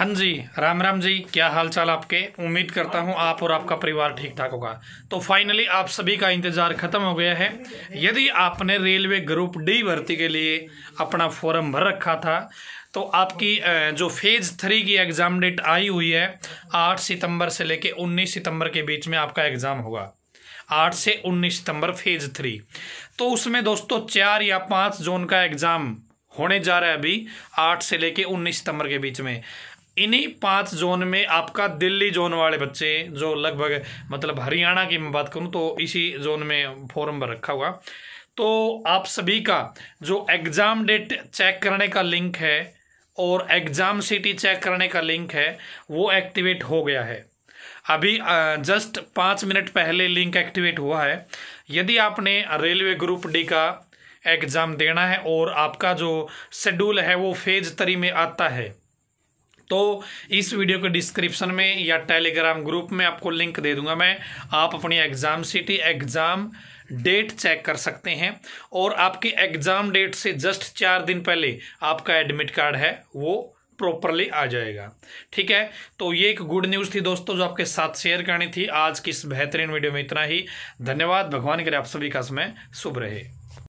हाँ जी राम राम जी क्या हाल चाल आपके उम्मीद करता हूँ आप और आपका परिवार ठीक ठाक होगा तो फाइनली आप सभी का इंतज़ार खत्म हो गया है यदि आपने रेलवे ग्रुप डी भर्ती के लिए अपना फॉर्म भर रखा था तो आपकी जो फेज़ थ्री की एग्ज़ाम डेट आई हुई है आठ सितंबर से लेके उन्नीस सितंबर के बीच में आपका एग्ज़ाम होगा आठ से उन्नीस सितंबर फेज़ थ्री तो उसमें दोस्तों चार या पाँच जोन का एग्ज़ाम होने जा रहा है अभी आठ से लेके उन्नीस सितंबर के बीच में इन्हीं पांच जोन में आपका दिल्ली जोन वाले बच्चे जो लगभग मतलब हरियाणा की मैं बात करूँ तो इसी जोन में फॉर्म भर रखा हुआ तो आप सभी का जो एग्ज़ाम डेट चेक करने का लिंक है और एग्ज़ाम सिटी चेक करने का लिंक है वो एक्टिवेट हो गया है अभी जस्ट पाँच मिनट पहले लिंक एक्टिवेट हुआ है यदि आपने रेलवे ग्रुप डी का एग्ज़ाम देना है और आपका जो शेड्यूल है वो फेज तरी में आता है तो इस वीडियो के डिस्क्रिप्शन में या टेलीग्राम ग्रुप में आपको लिंक दे दूंगा मैं आप अपनी exam city exam date check कर सकते हैं और आपकी एग्ज़ाम डेट से जस्ट चार दिन पहले आपका एडमिट कार्ड है वो प्रॉपरली आ जाएगा ठीक है तो ये एक गुड न्यूज़ थी दोस्तों जो आपके साथ शेयर करनी थी आज की इस बेहतरीन वीडियो में इतना ही धन्यवाद भगवान करे आप सभी का समय शुभ रहे